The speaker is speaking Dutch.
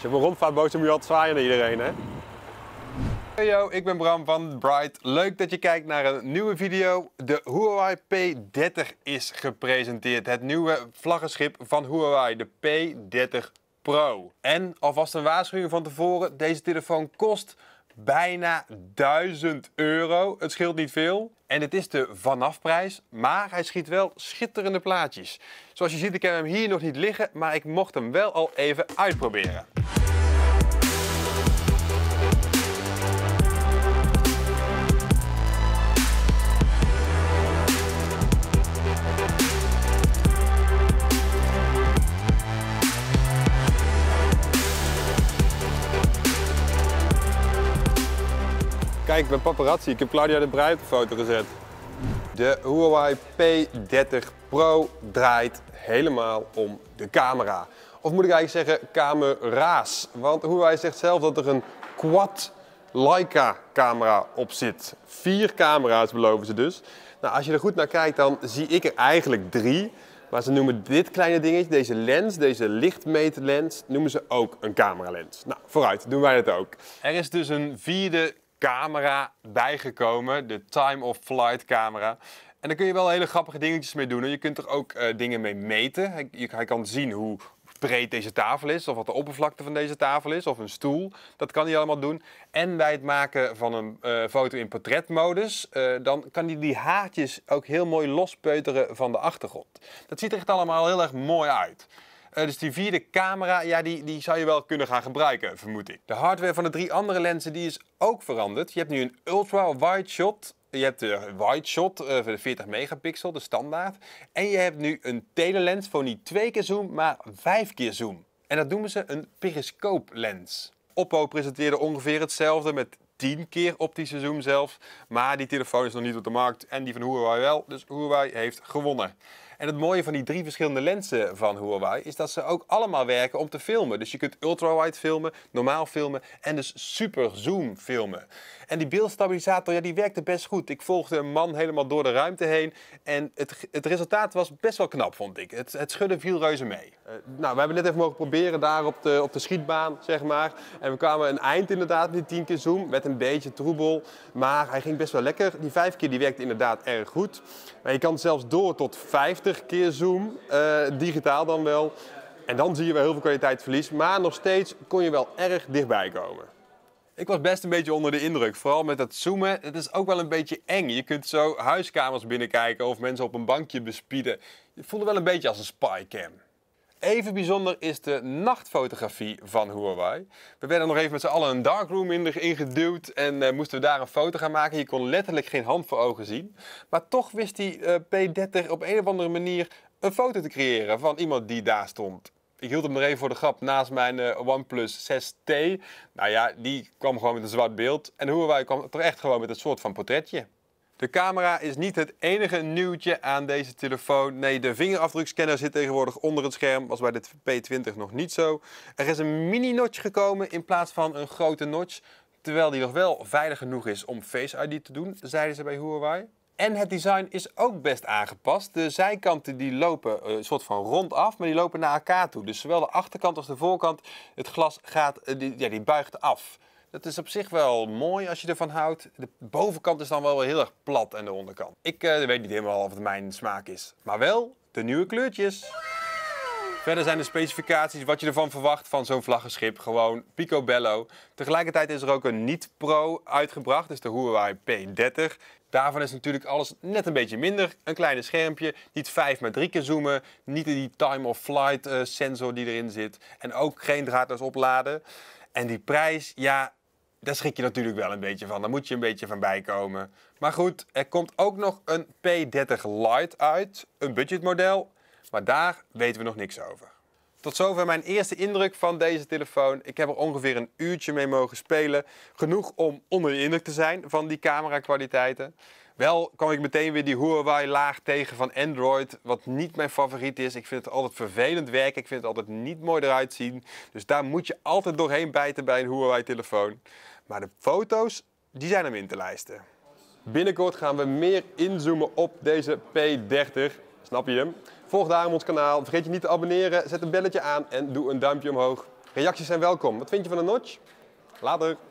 Als je op een rondvaartboot moet je altijd zwaaien naar iedereen, hè? Hey yo, ik ben Bram van Bright. Leuk dat je kijkt naar een nieuwe video. De Huawei P30 is gepresenteerd. Het nieuwe vlaggenschip van Huawei, de P30 Pro. En alvast een waarschuwing van tevoren, deze telefoon kost bijna 1000 euro. Het scheelt niet veel. En het is de vanafprijs, maar hij schiet wel schitterende plaatjes. Zoals je ziet, ik heb hem hier nog niet liggen, maar ik mocht hem wel al even uitproberen. Kijk, ik ben paparazzi. Ik heb Claudia de Brij op foto gezet. De Huawei P30 Pro draait helemaal om de camera. Of moet ik eigenlijk zeggen camera's. Want Huawei zegt zelf dat er een quad Leica camera op zit. Vier camera's beloven ze dus. Nou, als je er goed naar kijkt dan zie ik er eigenlijk drie. Maar ze noemen dit kleine dingetje, deze lens, deze lichtmeetlens, noemen ze ook een cameralens. Nou, vooruit, doen wij dat ook. Er is dus een vierde camera bijgekomen, de time of flight camera. En daar kun je wel hele grappige dingetjes mee doen. je kunt er ook eh, dingen mee meten. Hij, je, hij kan zien hoe breed deze tafel is, of wat de oppervlakte van deze tafel is, of een stoel. Dat kan hij allemaal doen. En bij het maken van een eh, foto in portretmodus, eh, dan kan hij die haartjes ook heel mooi lospeuteren van de achtergrond. Dat ziet er echt allemaal heel erg mooi uit. Eh, dus die vierde camera, ja, die, die zou je wel kunnen gaan gebruiken, vermoed ik. De hardware van de drie andere lenzen die is ook veranderd. Je hebt nu een ultra-wide shot je hebt de wide shot eh, de 40 megapixel, de standaard. En je hebt nu een telelens voor niet twee keer zoom, maar vijf keer zoom. En dat noemen ze een periscooplens. Oppo presenteerde ongeveer hetzelfde met 10 keer optische zoom zelfs. Maar die telefoon is nog niet op de markt en die van Huawei wel. Dus Huawei heeft gewonnen. En het mooie van die drie verschillende lenzen van Huawei is dat ze ook allemaal werken om te filmen. Dus je kunt ultrawide filmen, normaal filmen en dus super zoom filmen. En die beeldstabilisator, ja, die werkte best goed. Ik volgde een man helemaal door de ruimte heen en het, het resultaat was best wel knap, vond ik. Het, het schudden viel reuze mee. Eh, nou, we hebben net even mogen proberen daar op de, op de schietbaan, zeg maar. En we kwamen een eind inderdaad met die tien keer zoom. met een beetje troebel, maar hij ging best wel lekker. Die vijf keer die werkte inderdaad erg goed. Maar je kan zelfs door tot vijf. 180 keer zoom, eh, digitaal dan wel. En dan zie je wel heel veel verlies. maar nog steeds kon je wel erg dichtbij komen. Ik was best een beetje onder de indruk, vooral met dat zoomen. Het is ook wel een beetje eng. Je kunt zo huiskamers binnenkijken of mensen op een bankje bespieden. Je voelde wel een beetje als een spycam. Even bijzonder is de nachtfotografie van Huawei. We werden nog even met z'n allen een darkroom ingeduwd en eh, moesten we daar een foto gaan maken. Je kon letterlijk geen hand voor ogen zien. Maar toch wist die eh, P30 op een of andere manier een foto te creëren van iemand die daar stond. Ik hield hem er even voor de grap naast mijn uh, OnePlus 6T. Nou ja, die kwam gewoon met een zwart beeld. En Huawei kwam toch echt gewoon met een soort van portretje. De camera is niet het enige nieuwtje aan deze telefoon. Nee, de vingerafdrukscanner zit tegenwoordig onder het scherm. Was bij de P20 nog niet zo. Er is een mini-notch gekomen in plaats van een grote notch. Terwijl die nog wel veilig genoeg is om Face ID te doen, zeiden ze bij Huawei. En het design is ook best aangepast. De zijkanten die lopen eh, een soort van rondaf, maar die lopen naar elkaar toe. Dus zowel de achterkant als de voorkant, het glas gaat, eh, ja, die buigt af. Dat is op zich wel mooi als je ervan houdt. De bovenkant is dan wel heel erg plat en de onderkant. Ik eh, weet niet helemaal of het mijn smaak is. Maar wel de nieuwe kleurtjes. Verder zijn de specificaties wat je ervan verwacht van zo'n vlaggenschip gewoon picobello. Tegelijkertijd is er ook een niet-pro uitgebracht, dus de Huawei P30. Daarvan is natuurlijk alles net een beetje minder. Een kleine schermpje, niet 5 maar 3 keer zoomen, niet die time-of-flight eh, sensor die erin zit en ook geen draadloos opladen. En die prijs, ja, daar schrik je natuurlijk wel een beetje van. Daar moet je een beetje van bijkomen. Maar goed, er komt ook nog een P30 Lite uit. Een budgetmodel. Maar daar weten we nog niks over. Tot zover mijn eerste indruk van deze telefoon. Ik heb er ongeveer een uurtje mee mogen spelen. Genoeg om onder de indruk te zijn van die camera kwaliteiten. Wel kwam ik meteen weer die Huawei-laag tegen van Android, wat niet mijn favoriet is. Ik vind het altijd vervelend werken, ik vind het altijd niet mooi eruit zien. Dus daar moet je altijd doorheen bijten bij een Huawei-telefoon. Maar de foto's, die zijn hem in te lijsten. Binnenkort gaan we meer inzoomen op deze P30. Snap je hem? Volg daarom ons kanaal, vergeet je niet te abonneren, zet een belletje aan en doe een duimpje omhoog. Reacties zijn welkom. Wat vind je van de notch? Later!